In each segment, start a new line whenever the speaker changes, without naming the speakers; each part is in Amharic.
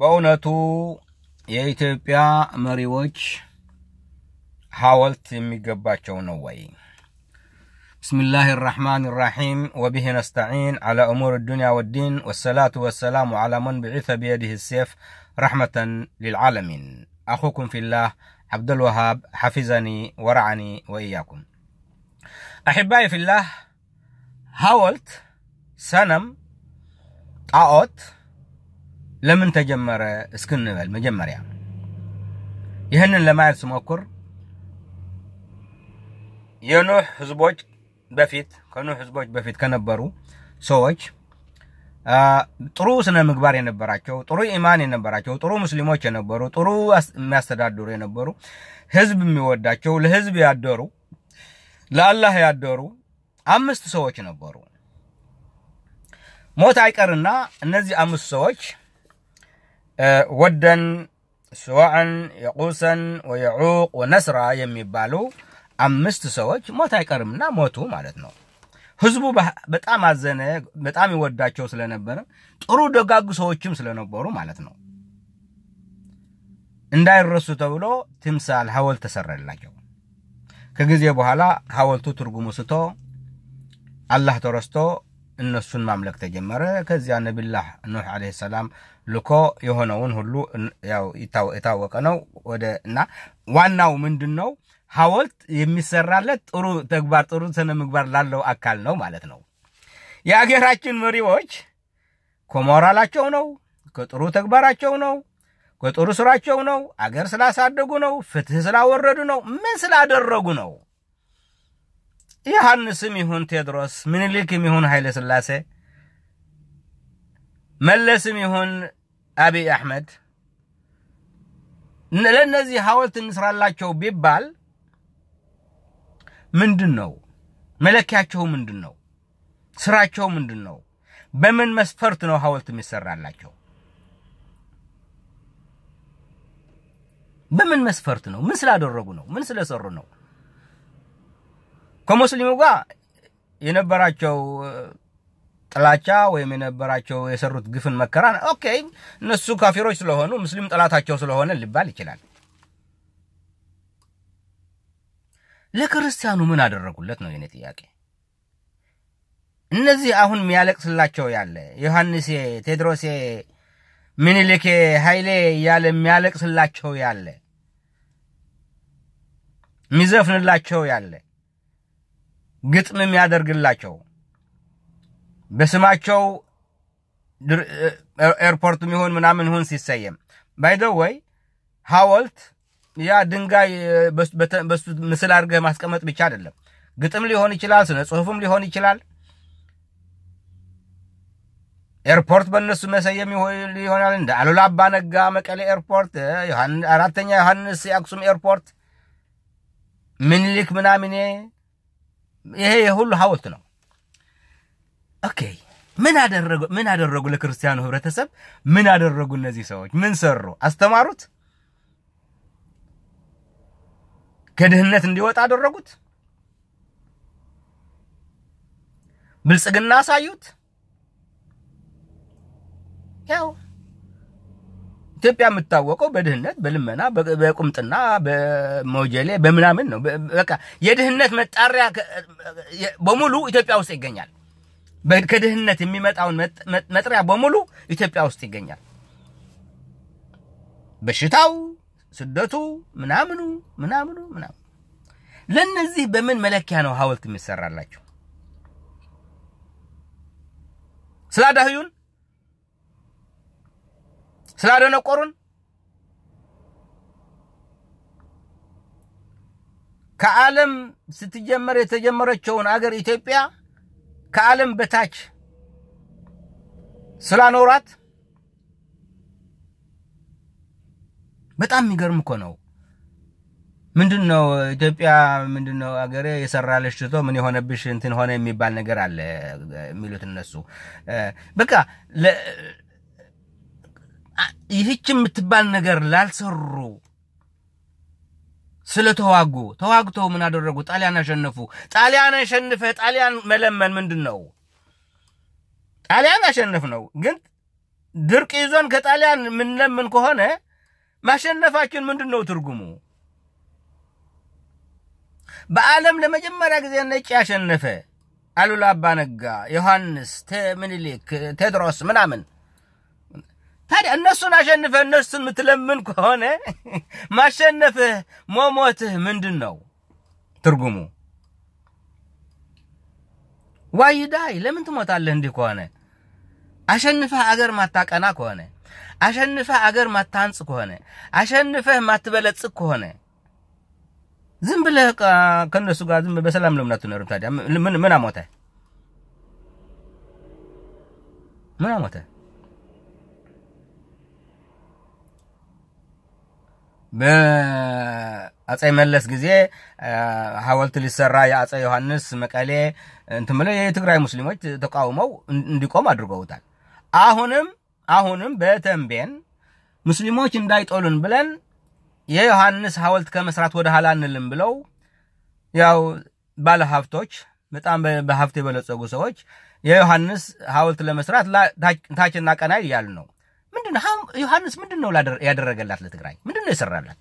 በእውነቱ የኢትዮጵያ መሪዎች حاولت የሚገባቸው ነው بسم الله الرحمن الرحيم وبه نستعين على أمور الدنيا والدين والصلاة والسلام على من بعث بيده السيف رحمة للعالمين أخوكم في الله عبد الوهاب حفظني ورعني وإياكم أحبائي في الله حاولت سنم أوت ለምን ተጀመረ እስክንበል መጀመሪያ ይህንን ለማየት ስሞክር የኖህ ህዝቦች በፊት ከኖህ ህዝቦች በፊት ከነበሩ ሰዎች ጥሩ ስነ ምግባር የነበራቸው፣ ጥሩ ኢማን የነበራቸው፣ ጥሩ ሙስሊሞች የነበሩ፣ ጥሩ የሚያስተዳድሩ የነበሩ፣ ህዝብ የሚወዳቸው፣ ለህዝብ ያደሩ፣ ለአላህ ያደሩ አምስት ሰዎች ነበሩ። ሞት አይቀርና እነዚህ አምስት ሰዎች ወደን ስዋዕን የቁሰን ወየዑቅ ወነስራ የሚባሉ አምስት ሰዎች ሞት አይቀርምና ሞቱ ማለት ነው። ህዝቡ በጣም አዘነ፣ በጣም ይወዳቸው ስለነበረ ጥሩ ደጋግ ሰዎችም ስለነበሩ ማለት ነው። እንዳይረሱ ተብሎ ትምሳል ሐውልት ተሰራላቸው። ከጊዜ በኋላ ሐውልቱ ትርጉሙ ስቶ አላህ ተረስቶ እነሱን ማምለክ ተጀመረ። ከዚያ ነቢላህ ኑህ ዓለይሂ ሰላም ልኮ የሆነውን ሁሉ ያው የታወቀ ነው። ወደ እና ዋናው ምንድን ነው ሐውልት የሚሰራለት ጥሩ ተግባር ጥሩ ስነ ምግባር ላለው አካል ነው ማለት ነው። የአገራችን መሪዎች ከሞራላቸው ነው፣ ከጥሩ ተግባራቸው ነው፣ ከጥሩ ስራቸው ነው፣ አገር ስላሳደጉ ነው፣ ፍትህ ስላወረዱ ነው፣ ምን ስላደረጉ ነው ዮሐንስም ይሁን ቴዎድሮስ፣ ምኒልክም ይሁን ኃይለ ሥላሴ፣ መለስም ይሁን አብይ አሕመድ ለእነዚህ ሐውልት እንስራላቸው ቢባል ምንድን ነው መለኪያቸው? ምንድን ነው ስራቸው? ምንድን ነው? በምን መስፈርት ነው ሐውልት የሚሰራላቸው? በምን መስፈርት ነው? ምን ስላደረጉ ነው? ምን ስለሰሩ ነው? ከሙስሊሙ ጋር የነበራቸው ጥላቻ ወይም የነበራቸው የሰሩት ግፍን መከራ ኦኬ፣ እነሱ ካፊሮች ስለሆኑ ሙስሊም ጠላታቸው ስለሆነ ሊባል ይችላል። ለክርስቲያኑ ምን አደረጉለት ነው የኔ ጥያቄ። እነዚህ አሁን የሚያለቅስላቸው ያለ ዮሐንሴ፣ ቴድሮሴ፣ ምኒልኬ፣ ኃይሌ እያለ የሚያለቅስላቸው ያለ የሚዘፍንላቸው ያለ ግጥምም ያደርግላቸው በስማቸው ኤርፖርቱም ይሁን ምናምን ይሁን ሲሰየም ባይደው ወይ ሐውልት ያ ድንጋይ በሱ ምስል አድርገህ ማስቀመጥ ብቻ አይደለም። ግጥም ሊሆን ይችላል፣ ስነ ጽሁፍም ሊሆን ይችላል። ኤርፖርት በእነሱ መሰየም ይሆናል። እንደ አሉላ አባ ነጋ መቀሌ ኤርፖርት፣ አራተኛ ዮሐንስ የአክሱም ኤርፖርት፣ ምኒልክ ምናምኔ ይሄ የሁሉ ሀውልት ነው። ኦኬ ምን አደረጉ? ምን አደረጉ? ለክርስቲያኑ ህብረተሰብ ምን አደረጉ? እነዚህ ሰዎች ምን ሰሩ? አስተማሩት? ከድህነት እንዲወጣ አደረጉት? ብልጽግና አሳዩት? ያው ኢትዮጵያ የምታወቀው በድህነት፣ በልመና፣ በቁምጥና፣ በሞጀሌ በምናምን ነው። በቃ የድህነት መጣሪያ በሙሉ ኢትዮጵያ ውስጥ ይገኛል። ከድህነት የሚመጣውን መጥሪያ በሙሉ ኢትዮጵያ ውስጥ ይገኛል። በሽታው፣ ስደቱ፣ ምናምኑ ምናምኑ ምናምኑ። ለእነዚህ በምን መለኪያ ነው ሀውልት የሚሰራላቸው? ስላዳህዩን ስላደነቆሩን ከዓለም ስትጀመር የተጀመረችውን አገር ኢትዮጵያ ከዓለም በታች ስላኖራት በጣም የሚገርም እኮ ነው። ምንድን ነው ኢትዮጵያ ምንድን ነው አገሬ የሰራልሽ ትቶ ምን የሆነብሽ እንትን ሆነ የሚባል ነገር አለ የሚሉት እነሱ በቃ ይህች የምትባል ነገር ላልሰሩ ስለተዋጉ ተዋግተው ምን አደረጉ? ጣሊያን አሸነፉ። ጣሊያን አሸንፈ ጣሊያን መለመን ምንድን ነው? ጣሊያን አሸነፍ ነው። ግን ድርቅ ይዞን ከጣሊያን የምንለምን ከሆነ ማሸነፋችን ምንድን ነው ትርጉሙ? በዓለም ለመጀመሪያ ጊዜ ነጭ ያሸነፈ አሉላ አባ ነጋ፣ ዮሐንስ፣ ምኒልክ፣ ቴድሮስ ምናምን ታዲያ እነሱን አሸንፈ እነሱን የምትለምን ከሆነ ማሸነፍህ መሞትህ ምንድን ነው ትርጉሙ? ዋይ ዳይ ለምን ትሞታለህ? እንዲህ ከሆነ አሸንፈህ አገር ማታቀና ከሆነ አሸንፈህ አገር ማታንጽ ከሆነ አሸንፈህ ማትበለጽግ ከሆነ ዝም ብለህ ከእነሱ ጋር ዝም በሰላም ለምን አትኖርም? ታዲያ ምን አሞተ? ምን አሞተህ? በአጼ መለስ ጊዜ ሐውልት ሊሰራ የአጼ ዮሐንስ መቀሌ እንትን ብለው የትግራይ ሙስሊሞች ተቃውመው እንዲቆም አድርገውታል። አሁንም አሁንም በተንቤን ሙስሊሞች እንዳይጦሉን ብለን የዮሐንስ ሐውልት ከመስራት ወደ ኋላ አንልም ብለው ያው ባለ ሀብቶች በጣም በሀብት የበለጸጉ ሰዎች የዮሐንስ ሐውልት ለመስራት ታችና ቀናይ እያሉ ነው። ምንድን ዮሐንስ ምንድን ነው ያደረገላት ለትግራይ? ምንድን ነው የሰራላት?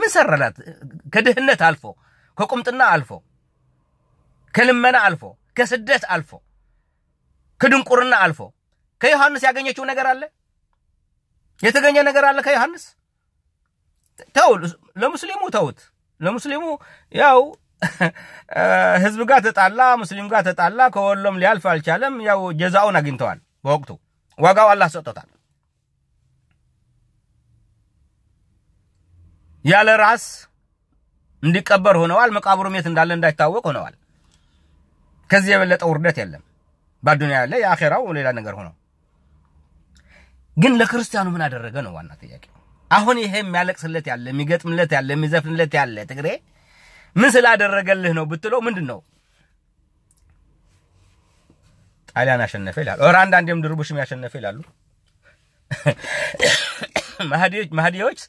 ምን ሰራላት? ከድህነት አልፎ ከቁምጥና አልፎ ከልመና አልፎ ከስደት አልፎ ከድንቁርና አልፎ ከዮሐንስ ያገኘችው ነገር አለ? የተገኘ ነገር አለ ከዮሐንስ? ተው፣ ለሙስሊሙ ተውት። ለሙስሊሙ ያው ህዝብ ጋር ተጣላ፣ ሙስሊም ጋር ተጣላ፣ ከወሎም ሊያልፍ አልቻለም። ያው ጀዛውን አግኝተዋል። በወቅቱ ዋጋው አላህ ሰጥቶታል። ያለ ራስ እንዲቀበር ሆነዋል። መቃብሩ የት እንዳለ እንዳይታወቅ ሆነዋል። ከዚህ የበለጠ ውርደት የለም። በአዱኒያ ያለ የአኼራው ሌላ ነገር ሆነው ግን ለክርስቲያኑ ምን አደረገ ነው ዋና ጥያቄ። አሁን ይሄ የሚያለቅስለት ያለ የሚገጥምለት ያለ የሚዘፍንለት ያለ ትግሬ ምን ስላደረገልህ ነው ብትለው ምንድን ነው ጣሊያን አሸነፈ ይላሉ። ኧረ አንዳንዴም ድርቡሽም ያሸነፈ ይላሉ። ማህዲዎች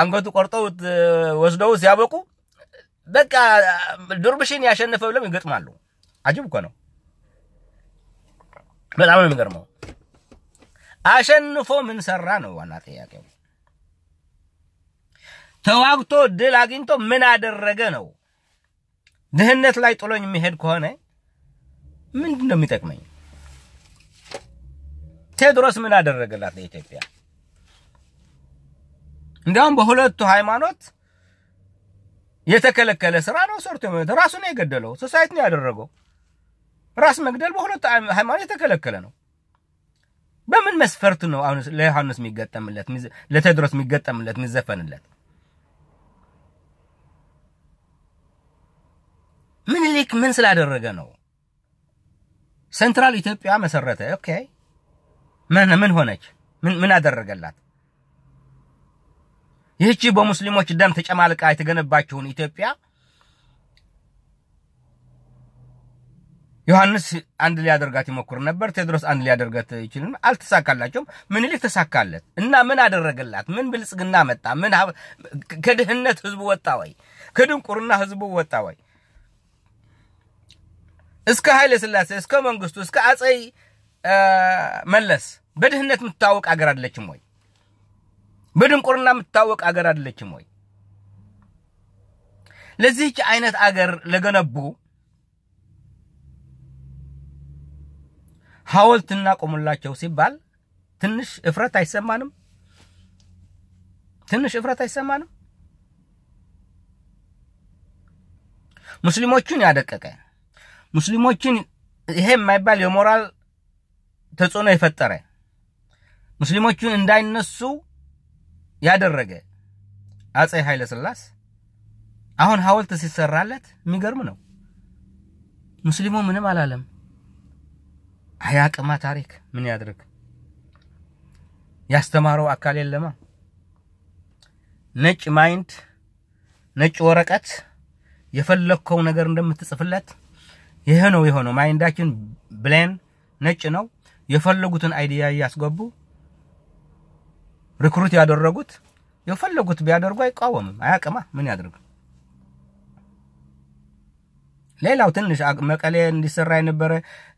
አንገቱ ቆርጠው ወስደው ሲያበቁ በቃ ድርብሽን ያሸነፈ ብለም ይገጥማሉ። አጅብ እኮ ነው። በጣም ነው የሚገርመው። አሸንፎ ምን ሰራ ነው ዋና ጥያቄው። ተዋግቶ ድል አግኝቶ ምን አደረገ ነው። ድህነት ላይ ጥሎኝ የሚሄድ ከሆነ ምንድን ነው የሚጠቅመኝ? ምን አደረገላት ለኢትዮጵያ? እንዲያውም በሁለቱ ሃይማኖት የተከለከለ ስራ ነው ሰርቶ ራሱ ነው የገደለው። ሶሳይቲ ነው ያደረገው። ራስ መግደል በሁለቱ ሃይማኖት የተከለከለ ነው። በምን መስፈርት ነው አሁን ለዮሐንስ የሚገጠምለት ለቴድሮስ የሚገጠምለት የሚዘፈንለት? ምኒልክ ምን ስላደረገ ነው? ሴንትራል ኢትዮጵያ መሰረተ። ኦኬ ምን ምን ሆነች? ምን ምን አደረገላት? ይህቺ በሙስሊሞች ደም ተጨማልቃ የተገነባችውን ኢትዮጵያ ዮሐንስ አንድ ሊያደርጋት ይሞክር ነበር። ቴድሮስ አንድ ሊያደርጋት ይችል፣ አልተሳካላቸውም። ምኒልክ ተሳካለት እና ምን አደረገላት? ምን ብልጽግና መጣ? ምን ከድህነት ህዝቡ ወጣ ወይ? ከድንቁርና ህዝቡ ወጣ ወይ? እስከ ኃይለ ስላሴ እስከ መንግስቱ እስከ አፀይ መለስ በድህነት የምትታወቅ አገር አይደለችም ወይ? በድንቁርና የምትታወቅ አገር አይደለችም ወይ? ለዚህች አይነት አገር ለገነቡ ሐውልት እናቆሙላቸው ሲባል ትንሽ እፍረት አይሰማንም? ትንሽ እፍረት አይሰማንም? ሙስሊሞቹን ያደቀቀ ሙስሊሞችን ይሄ የማይባል የሞራል ተጽዕኖ የፈጠረ ሙስሊሞቹን እንዳይነሱ ያደረገ አጼ ኃይለ ስላስ አሁን ሐውልት ሲሰራለት የሚገርም ነው። ሙስሊሙ ምንም አላለም። አያቅማ ታሪክ ምን ያድርግ? ያስተማረው አካል የለማ። ነጭ ማይንድ፣ ነጭ ወረቀት የፈለግከው ነገር እንደምትጽፍለት ይሄ ነው የሆነው። ማይንዳችን ብሌን ነጭ ነው። የፈለጉትን አይዲያ እያስገቡ ሪክሩት ያደረጉት የፈለጉት ቢያደርጉ አይቃወምም፣ አያቅማ ምን ያድርግ። ሌላው ትንሽ መቀሌ እንዲሰራ የነበረ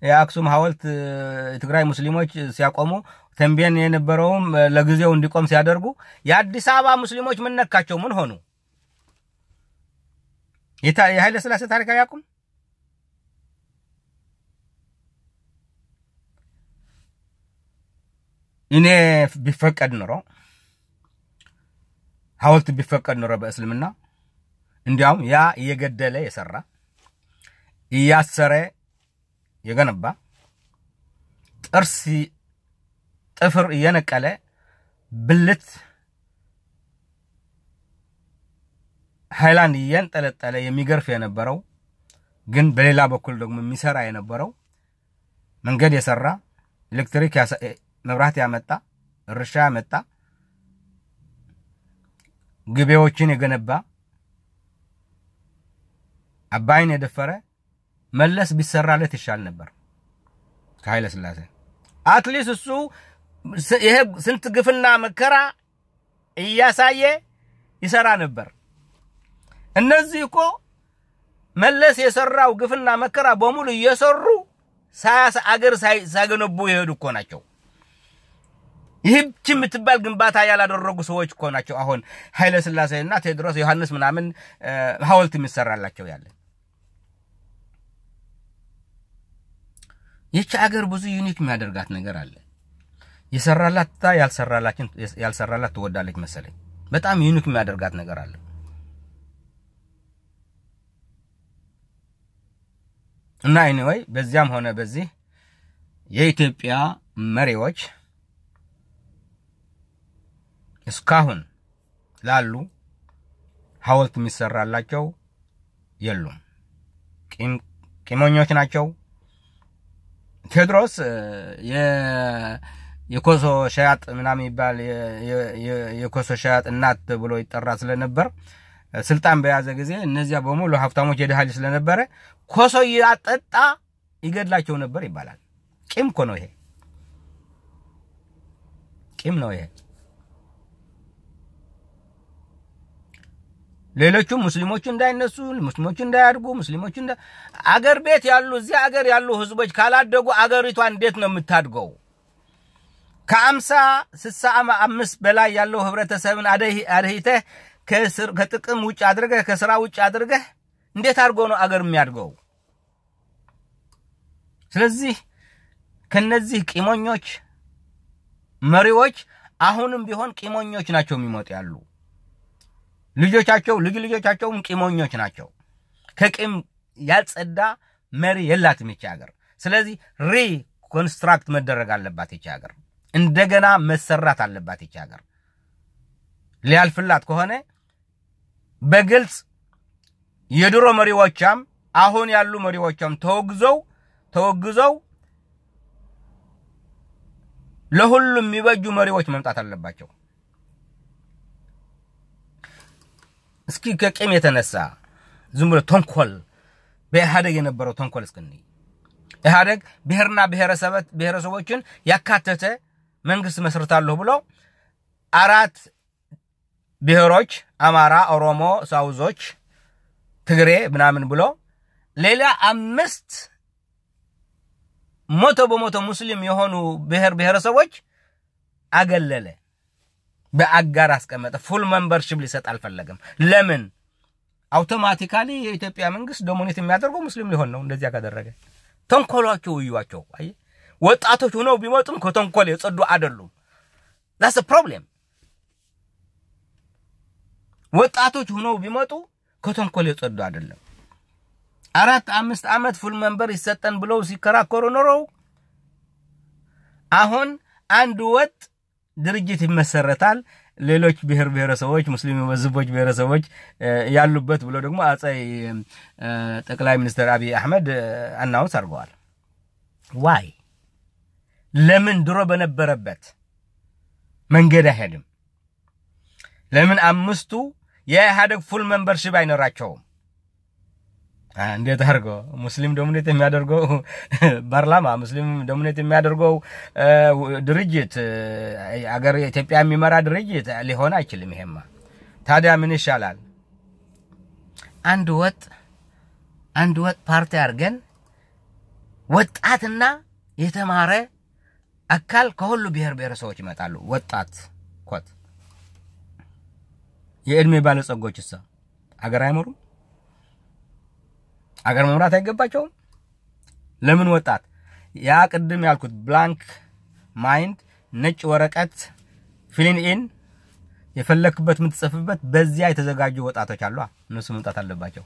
የአክሱም ሐውልት ትግራይ ሙስሊሞች ሲያቆሙ ተንቤን የነበረውም ለጊዜው እንዲቆም ሲያደርጉ የአዲስ አበባ ሙስሊሞች ምን ነካቸው? ምን ሆኑ? የኃይለ ስላሴ ታሪክ አያውቁም? እኔ ቢፈቀድ ኑሮ ሐውልት ቢፈቀድ ኑሮ በእስልምና እንዲያውም ያ እየገደለ የሰራ እያሰረ የገነባ ጥርስ ጥፍር እየነቀለ ብልት ሃይላንድ እያንጠለጠለ የሚገርፍ የነበረው ግን በሌላ በኩል ደግሞ የሚሰራ የነበረው መንገድ የሰራ ኤሌክትሪክ መብራት ያመጣ፣ እርሻ ያመጣ፣ ግቤዎችን የገነባ፣ አባይን የደፈረ መለስ ቢሰራለት ይሻል ነበር ከኃይለ ስላሴ። አትሊስት እሱ ይሄ ስንት ግፍና መከራ እያሳየ ይሰራ ነበር። እነዚህ እኮ መለስ የሰራው ግፍና መከራ በሙሉ እየሰሩ አገር ሳይገነቡ የሄዱ እኮ ናቸው። ይህች የምትባል ግንባታ ያላደረጉ ሰዎች እኮ ናቸው አሁን ኃይለ ስላሴና ቴዎድሮስ ዮሐንስ ምናምን ሐውልት የሚሰራላቸው ያለ። ይህች አገር ብዙ ዩኒክ የሚያደርጋት ነገር አለ። የሰራላት ያልሰራላት ትወዳለች መሰለኝ። በጣም ዩኒክ የሚያደርጋት ነገር አለ። እና ኤኒዌይ በዚያም ሆነ በዚህ የኢትዮጵያ መሪዎች እስካሁን ላሉ ሐውልት የሚሰራላቸው የሉም። ቂመኞች ናቸው። ቴዎድሮስ የኮሶ ሸያጥ ምናምን የሚባል የኮሶ ሸያጥ እናት ብሎ ይጠራ ስለነበር ስልጣን በያዘ ጊዜ እነዚያ በሙሉ ሀብታሞች የድሃል ስለነበረ ኮሶ እያጠጣ ይገድላቸው ነበር ይባላል። ቂም እኮ ነው ይሄ፣ ቂም ነው ይሄ። ሌሎቹም ሙስሊሞች እንዳይነሱ ሙስሊሞቹ እንዳያድጉ ሙስሊሞች አገር ቤት ያሉ እዚህ አገር ያሉ ህዝቦች ካላደጉ አገሪቷ እንዴት ነው የምታድገው? ከአምሳ ስሳ አምስት በላይ ያለው ህብረተሰብን አደሂተህ ከጥቅም ውጭ አድርገህ ከስራ ውጭ አድርገህ እንዴት አድርጎ ነው አገር የሚያድገው? ስለዚህ ከነዚህ ቂሞኞች መሪዎች አሁንም ቢሆን ቂሞኞች ናቸው የሚመጡ ያሉ። ልጆቻቸው ልጅ ልጆቻቸውም ቂሞኞች ናቸው። ከቂም ያልጸዳ መሪ የላትም ይቺ ሀገር። ስለዚህ ሪኮንስትራክት መደረግ አለባት ይቺ ሀገር። እንደገና መሰራት አለባት ይቺ ሀገር። ሊያልፍላት ከሆነ በግልጽ የድሮ መሪዎቿም አሁን ያሉ መሪዎቿም ተወግዘው ተወግዘው ለሁሉም የሚበጁ መሪዎች መምጣት አለባቸው። እስኪ ከቂም የተነሳ ዝም ብሎ ተንኮል በኢህአደግ የነበረው ተንኮል እስክኒ ኢህአደግ ብሔርና ብሔረሰቦችን ያካተተ መንግስት መስርታለሁ ብሎ አራት ብሔሮች አማራ፣ ኦሮሞ፣ ሳውዞች፣ ትግሬ ምናምን ብሎ ሌላ አምስት መቶ በመቶ ሙስሊም የሆኑ ብሔር ብሔረሰቦች አገለለ። በአጋር አስቀመጠ። ፉል መንበርሽፕ ሊሰጥ አልፈለገም። ለምን? አውቶማቲካሊ የኢትዮጵያ መንግስት ዶሚኔት የሚያደርገው ሙስሊም ሊሆን ነው። እንደዚያ ካደረገ ተንኮሏቸው እዩዋቸው። አየህ ወጣቶች ሆነው ቢመጡም ከተንኮል የጸዱ አይደሉም። ዳስ ፕሮብሌም። ወጣቶች ሆነው ቢመጡ ከተንኮል የጸዱ አይደለም። አራት አምስት ዓመት ፉል መንበር ይሰጠን ብለው ሲከራከሩ ኖረው አሁን አንድ ወጥ ድርጅት ይመሰረታል። ሌሎች ብሔር ብሔረሰቦች፣ ሙስሊም ህዝቦች ብሔረሰቦች ያሉበት ብሎ ደግሞ አጼ ጠቅላይ ሚኒስትር አብይ አህመድ አናውንስ አድርገዋል። ዋይ ለምን ድሮ በነበረበት መንገድ አይሄድም? ለምን አምስቱ የኢህአደግ ፉል ሽብ አይኖራቸውም? እንዴት አድርገው ሙስሊም ዶሚኔት የሚያደርገው ፓርላማ፣ ሙስሊም ዶሚኔት የሚያደርገው ድርጅት አገር ኢትዮጵያ የሚመራ ድርጅት ሊሆን አይችልም። ይሄማ ታዲያ ምን ይሻላል? አንድ ወጥ አንድ ወጥ ፓርቲ አድርገን ወጣትና የተማረ አካል ከሁሉ ብሔር ብሔረሰቦች ይመጣሉ። ወጣት ኮት የእድሜ ባለጸጎች እሳ አገር አይመሩም። አገር መምራት አይገባቸውም? ለምን ወጣት ያ ቅድም ያልኩት ብላንክ ማይንድ ነጭ ወረቀት ፊሊን ኢን የፈለክበት የምትጽፍበት በዚያ የተዘጋጁ ወጣቶች አሉ። እነሱ መምጣት አለባቸው።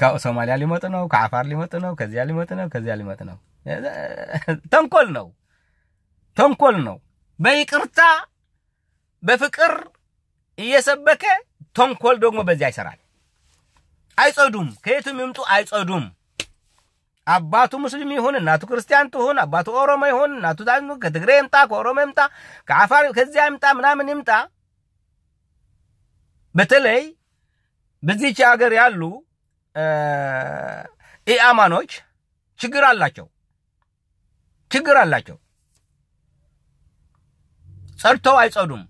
ከሶማሊያ ሊመጡ ነው፣ ከአፋር ሊመጡ ነው፣ ከዚያ ሊመጡ ነው፣ ከዚያ ሊመጡ ነው። ተንኮል ነው፣ ተንኮል ነው። በይቅርታ በፍቅር እየሰበከ ተንኮል ደግሞ በዚያ ይሰራል። አይጸዱም። ከየትም ይምጡ አይጸዱም። አባቱ ሙስሊም ይሁን እናቱ ክርስቲያን ትሁን፣ አባቱ ኦሮሞ ይሁን እናቱ ከትግሬ ይምጣ፣ ከኦሮሞ ይምጣ፣ ከአፋር ከዚያ ይምጣ፣ ምናምን ይምጣ። በተለይ በዚች ሀገር ያሉ ኢአማኖች ችግር አላቸው፣ ችግር አላቸው። ጸድተው አይጸዱም፣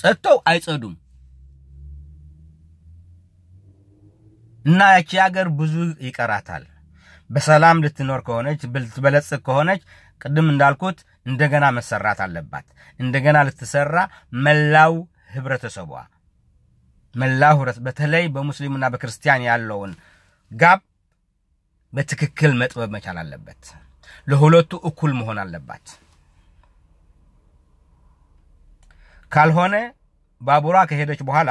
ጸድተው አይጸዱም። እና ያቺ ሀገር ብዙ ይቀራታል። በሰላም ልትኖር ከሆነች ልትበለጽግ ከሆነች ቅድም እንዳልኩት እንደገና መሰራት አለባት። እንደገና ልትሰራ መላው ህብረተሰቧ መላው ህብረት በተለይ በሙስሊምና በክርስቲያን ያለውን ጋብ በትክክል መጥበብ መቻል አለበት። ለሁለቱ እኩል መሆን አለባት። ካልሆነ ባቡሯ ከሄደች በኋላ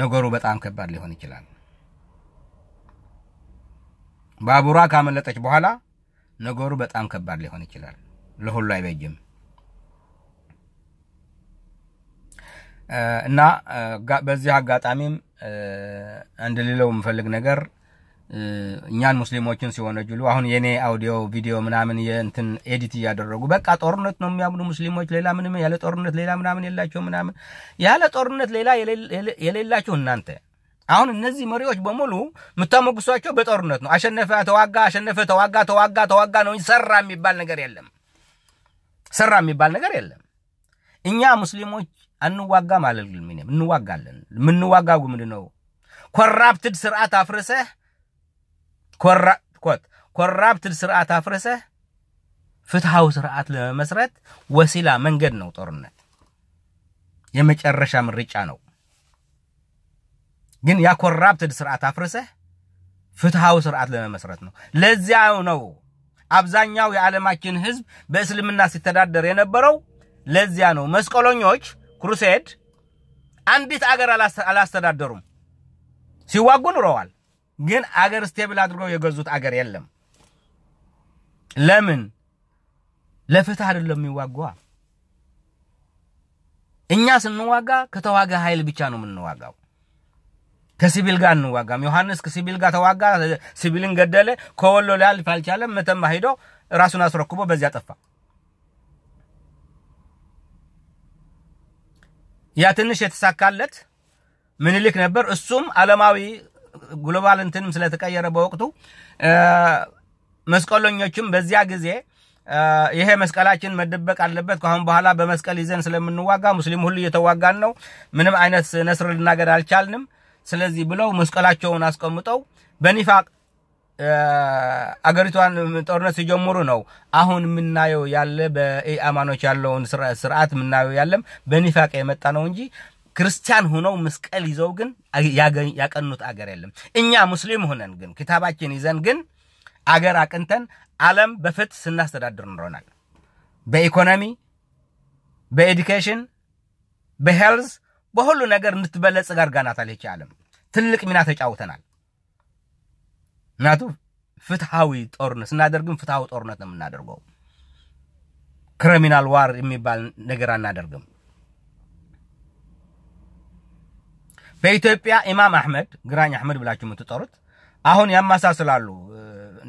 ነገሩ በጣም ከባድ ሊሆን ይችላል። ባቡሯ ካመለጠች በኋላ ነገሩ በጣም ከባድ ሊሆን ይችላል። ለሁሉ አይበጅም እና በዚህ አጋጣሚም እንድልለው የምፈልግ ነገር እኛን ሙስሊሞችን ሲወነጅሉ አሁን የኔ አውዲዮ ቪዲዮ ምናምን የእንትን ኤዲት እያደረጉ በቃ ጦርነት ነው የሚያምኑ ሙስሊሞች ሌላ ምንም ያለ ጦርነት ሌላ ምናምን የላቸው ምናምን ያለ ጦርነት ሌላ የሌላችሁ እናንተ አሁን እነዚህ መሪዎች በሙሉ የምታሞግሷቸው በጦርነት ነው። አሸነፈ፣ ተዋጋ፣ አሸነፈ፣ ተዋጋ፣ ተዋጋ፣ ተዋጋ ነው። ሰራ የሚባል ነገር የለም። ሰራ የሚባል ነገር የለም። እኛ ሙስሊሞች አንዋጋም አለልም። እንዋጋለን። የምንዋጋው ምንድን ነው? ኮራፕትድ ስርዓት አፍርሰህ ኮራፕትድ ስርዓት አፍርሰህ ፍትሃዊ ስርዓት ለመመስረት ወሲላ መንገድ ነው ጦርነት። የመጨረሻ ምርጫ ነው። ግን ያ ኮራፕትድ ስርዓት አፍርሰህ ፍትሃዊ ስርዓት ለመመስረት ነው። ለዚያው ነው አብዛኛው የዓለማችን ህዝብ በእስልምና ሲተዳደር የነበረው። ለዚያ ነው መስቀለኞች ክሩሴድ አንዲት አገር አላስተዳደሩም፣ ሲዋጉ ኑረዋል። ግን አገር ስቴብል አድርገው የገዙት አገር የለም። ለምን? ለፍትህ አይደለም የሚዋጓ። እኛ ስንዋጋ ከተዋጋ ኃይል ብቻ ነው የምንዋጋው። ከሲቪል ጋር እንዋጋም። ዮሐንስ ከሲቪል ጋር ተዋጋ፣ ሲቪልን ገደለ። ከወሎ ሊያልፍ አልቻለም። መተማ ሂዶ ራሱን አስረክቦ በዚያ ጠፋ። ያ ትንሽ የተሳካለት ምኒልክ ነበር። እሱም ዓለማዊ ግሎባል እንትንም ስለተቀየረ በወቅቱ መስቀለኞችም በዚያ ጊዜ ይሄ መስቀላችን መደበቅ አለበት፣ ከአሁን በኋላ በመስቀል ይዘን ስለምንዋጋ ሙስሊም ሁሉ እየተዋጋን ነው፣ ምንም አይነት ነስር ልናገር አልቻልንም። ስለዚህ ብለው መስቀላቸውን አስቀምጠው በኒፋቅ አገሪቷን ጦርነት ሲጀምሩ ነው። አሁን የምናየው ያለ በኢአማኖች ያለውን ስርዓት የምናየው ያለም በኒፋቅ የመጣ ነው እንጂ ክርስቲያን ሆነው መስቀል ይዘው ግን ያቀኑት አገር የለም። እኛ ሙስሊም ሆነን ግን ኪታባችን ይዘን ግን አገር አቅንተን ዓለም በፍትህ ስናስተዳድር ኖረናል። በኢኮኖሚ፣ በኤዱኬሽን፣ በሄልዝ በሁሉ ነገር እንድትበለጽግ አድርጋናታል። ይቺ ዓለም ትልቅ ሚና ተጫውተናል። ምክንያቱም ፍትሐዊ ጦርነት ስናደርግም ፍትሐዊ ጦርነት ነው የምናደርገው። ክሪሚናል ዋር የሚባል ነገር አናደርግም። በኢትዮጵያ ኢማም አህመድ ግራኝ አህመድ ብላችሁ የምትጠሩት አሁን ያማሳስላሉ።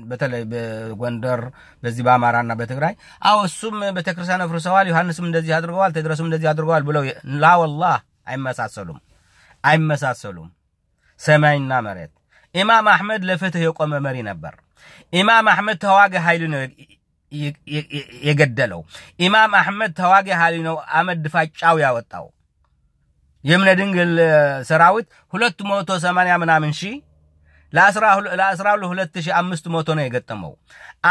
በተለይ በጎንደር በዚህ በአማራና በትግራይ አዎ እሱም ቤተክርስቲያን አፍርሰዋል፣ ዮሐንስም እንደዚህ አድርገዋል፣ ቴድሮስም እንደዚህ አድርገዋል ብለው ላ አይመሳሰሉም፣ አይመሳሰሉም። ሰማይና መሬት። ኢማም አህመድ ለፍትህ የቆመ መሪ ነበር። ኢማም አህመድ ተዋጊ ኃይል ነው የገደለው። ኢማም አህመድ ተዋጊ ኃይል ነው አመድ ፋጫው ያወጣው። የእምነ ድንግል ሰራዊት ሁለት መቶ ሰማንያ ምናምን ሺ ለአስራ ሁለት አምስት መቶ ነው የገጠመው።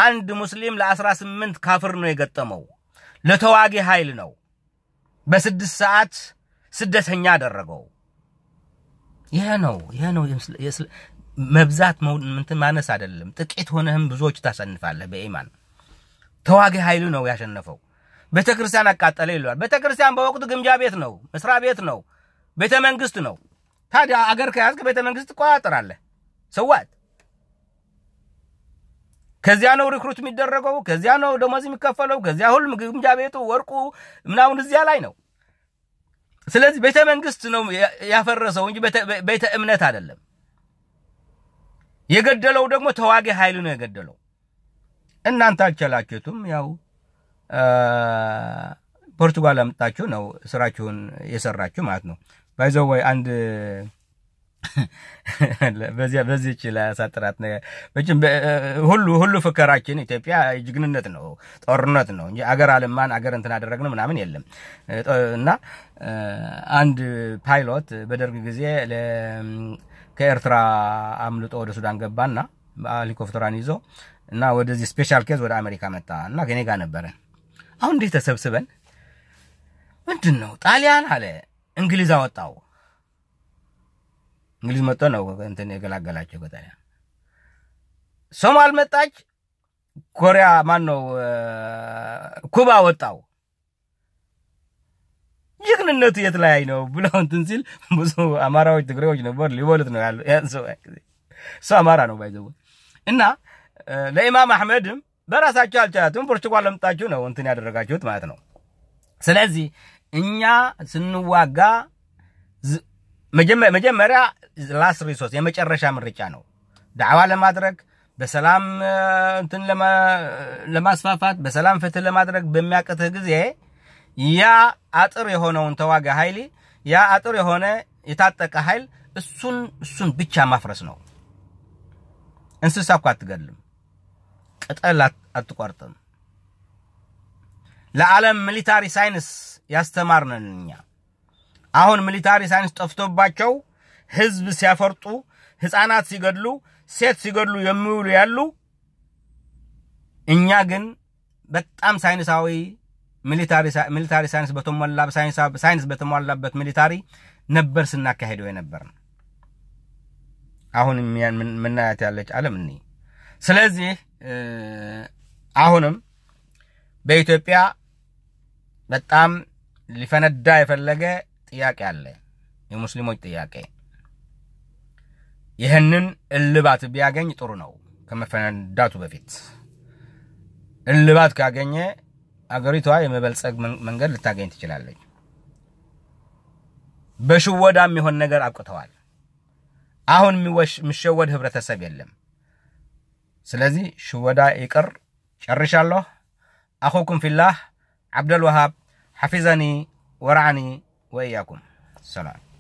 አንድ ሙስሊም ለአስራ ስምንት ካፍር ነው የገጠመው። ለተዋጊ ኃይል ነው። በስድስት ሰዓት ስደተኛ አደረገው። ይህ ነው ይሄ ነው መብዛት ምንትን ማነስ አይደለም። ጥቂት ሆነህም ብዙዎች ታሰንፋለህ በኢማን ተዋጊ ኃይሉ ነው ያሸነፈው። ቤተ ክርስቲያን አቃጠለ ይለዋል። ቤተ ክርስቲያን በወቅቱ ግምጃ ቤት ነው፣ መስሪያ ቤት ነው። ቤተ መንግስት ነው። ታዲያ አገር ከያዝክ ቤተ መንግስት ትቆጣጠራለህ። ሰዋት ከዚያ ነው ሪክሩት የሚደረገው፣ ከዚያ ነው ደሞዝ የሚከፈለው፣ ከዚያ ሁሉ ግምጃ ቤቱ ወርቁ ምናምን እዚያ ላይ ነው። ስለዚህ ቤተ መንግስት ነው ያፈረሰው እንጂ ቤተ እምነት አይደለም። የገደለው ደግሞ ተዋጊ ኃይል ነው የገደለው። እናንተ አቸላችሁትም ያው ፖርቱጋል አምጣችሁ ነው ስራችሁን የሰራችሁ ማለት ነው። ባይዘው ወይ አንድ በዚያ በዚች ለሳጥራት ነገር መቼም ሁሉ ሁሉ ፍከራችን ኢትዮጵያ ጀግንነት ነው፣ ጦርነት ነው እንጂ አገር አለማን አገር እንትን አደረግን ምናምን የለም። እና አንድ ፓይሎት በደርግ ጊዜ ከኤርትራ አምልጦ ወደ ሱዳን ገባና ሄሊኮፕተሯን ይዞ እና ወደዚህ ስፔሻል ኬዝ ወደ አሜሪካ መጣ እና ከኔ ጋር ነበረ። አሁን እንዴት ተሰብስበን ምንድን ነው ጣሊያን አለ እንግሊዝ አወጣው። እንግሊዝ መጥቶ ነው እንትን የገላገላቸው ገጠሪያ። ሶማል መጣች። ኮሪያ ማን ነው ኩባ ወጣው። ጀግንነቱ የት ላይ ነው ብለው እንትን ሲል ብዙ አማራዎች፣ ትግሬዎች ነበር ሊበሉት ነው ያሉ። ያን አማራ ነው ባይዘው እና ለኢማም አህመድም በራሳቸው አልቻላትም። ፖርቹጋል ለምጣችሁ ነው እንትን ያደረጋችሁት ማለት ነው። ስለዚህ እኛ ስንዋጋ መጀመሪያ ላስ ሪሶርስ የመጨረሻ ምርጫ ነው። ዳዕዋ ለማድረግ በሰላም እንትን ለማስፋፋት በሰላም ፍትህ ለማድረግ በሚያቅትህ ጊዜ ያ አጥር የሆነውን ተዋጋ ኃይል ያ አጥር የሆነ የታጠቀ ኃይል እሱን እሱን ብቻ ማፍረስ ነው። እንስሳ እኮ አትገድልም፣ ቅጠል አትቆርጥም። ለዓለም ሚሊታሪ ሳይንስ ያስተማርነን እኛ። አሁን ሚሊታሪ ሳይንስ ጠፍቶባቸው ህዝብ ሲያፈርጡ፣ ህፃናት ሲገድሉ፣ ሴት ሲገድሉ የሚውሉ ያሉ እኛ ግን በጣም ሳይንሳዊ ሚሊታሪ ሳይንስ በተሞላ ሳይንስ በተሟላበት ሚሊታሪ ነበር ስናካሄደው የነበር ነው። አሁን ምናያት ያለች ዓለም እኒ ስለዚህ አሁንም በኢትዮጵያ በጣም ሊፈነዳ የፈለገ ጥያቄ አለ፣ የሙስሊሞች ጥያቄ። ይህንን እልባት ቢያገኝ ጥሩ ነው። ከመፈነዳቱ በፊት እልባት ካገኘ አገሪቷ የመበልጸግ መንገድ ልታገኝ ትችላለች። በሽወዳ የሚሆን ነገር አብቅተዋል። አሁን የሚሸወድ ህብረተሰብ የለም። ስለዚህ ሽወዳ ይቅር። ጨርሻለሁ። አኹኩም ፊላህ ዓብደልዋሃብ حفظني ورعني وإياكم سلام